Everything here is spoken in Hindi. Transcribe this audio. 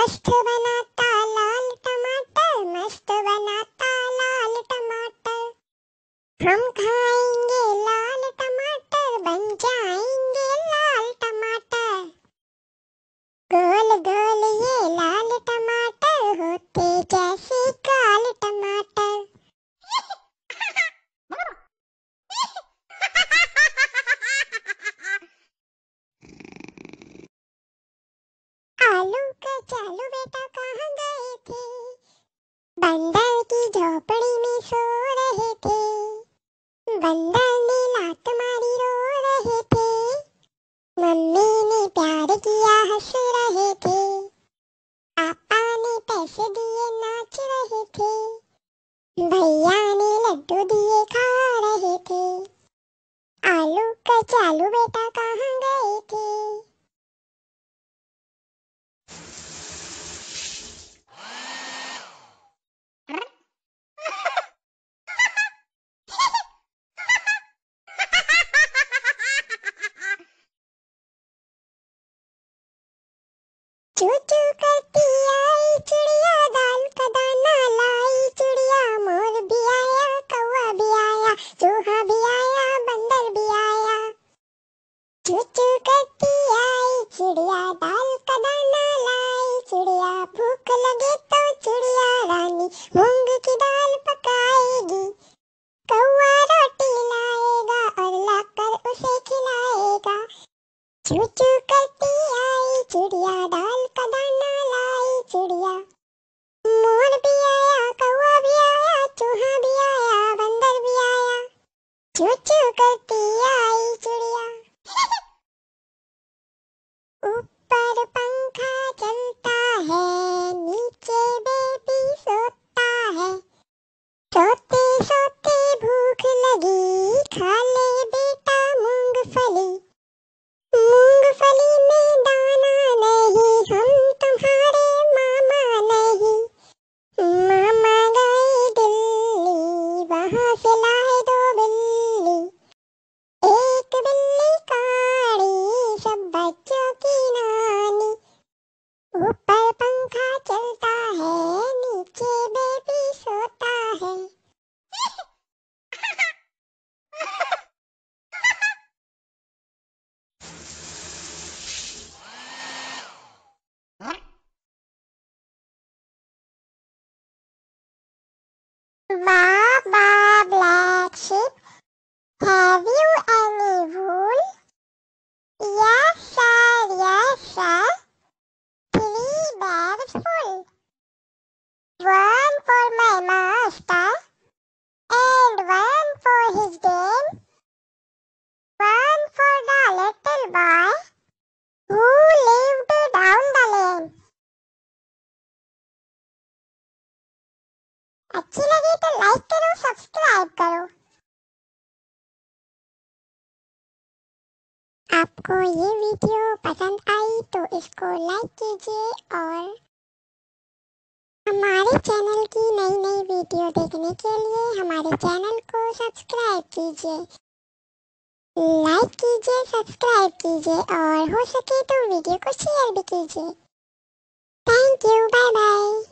मस्त बनाता लाल टमाटर मस्त बनाता लाल टमाटर हम खाएंगे बंदर की झोपड़ी में सो रहे थे बंदर ने लात मारी रो रहे थे मम्मी ने प्यार किया हंस रहे थे पापा ने पैसे दिए नाच रहे थे भैया ने लड्डू दिए खा रहे थे आलू कचालू बेटा कहाँ चू चू करती आई चिड़िया दाल का दाना लाई चिड़िया मोर भी आया कौआ भी आया चूहा भी आया बंदर भी आया चू चू करती आई चिड़िया दाल का दाना लाई चिड़िया भूख लगे तो चिड़िया रानी मूंग की दाल पकाएगी कौआ रोटी लाएगा और लाकर उसे खिलाएगा चू चू करती आई चिड़िया ऊपर पंखा चलता है नीचे बेबी सोता है सोते सोते भूख लगी खा ले बेटा मूंगफली मूंगफली में दाना नहीं हम तुम्हारे मामा नहीं मामा गए दिल्ली वहाँ से One for my master and one for his game. One for the little boy who lived down the lane. अच्छी लगी तो लाइक करो सब्सक्राइब करो आपको ये वीडियो पसंद आई तो इसको लाइक कीजिए और चैनल की नई नई वीडियो देखने के लिए हमारे चैनल को सब्सक्राइब कीजिए लाइक कीजिए सब्सक्राइब कीजिए और हो सके तो वीडियो को शेयर भी कीजिए थैंक यू बाय बाय